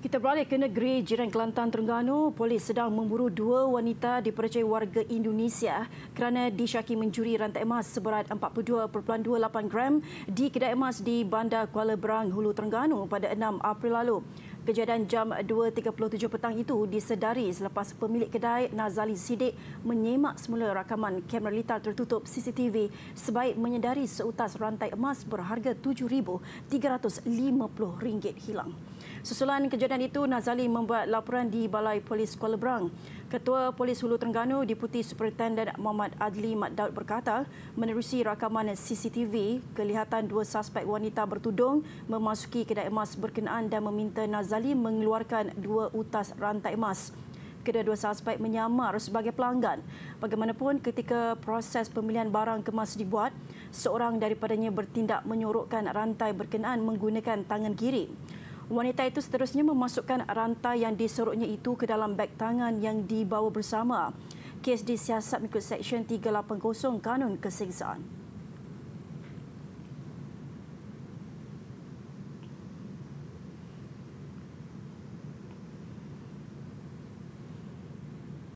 Kita beralih ke negeri jiran Kelantan Terengganu. Polis sedang memburu dua wanita dipercayai warga Indonesia kerana disyaki mencuri rantai emas seberat 42.28 gram di kedai emas di Bandar Kuala Berang, Hulu Terengganu pada 6 April lalu. Kejadian jam 2.37 petang itu disedari selepas pemilik kedai Nazali Sidik menyemak semula rakaman kamera litar tertutup CCTV sebaik menyedari seutas rantai emas berharga RM7,350 hilang. Susulan kejadian itu, Nazali membuat laporan di Balai Polis Kuala Berang. Ketua Polis Hulu Terengganu, Deputi Superintendent Muhammad Adli Mat Daud berkata, menerusi rakaman CCTV, kelihatan dua suspek wanita bertudung memasuki kedai emas berkenaan dan meminta Nazali Ghazali mengeluarkan dua utas rantai emas. Kedua-dua suspek menyamar sebagai pelanggan. Bagaimanapun ketika proses pemilihan barang kemas dibuat, seorang daripadanya bertindak menyorokkan rantai berkenaan menggunakan tangan kiri. Wanita itu seterusnya memasukkan rantai yang disoroknya itu ke dalam beg tangan yang dibawa bersama. Kes disiasat mengikut Seksyen 380 Kanun Keseksaan.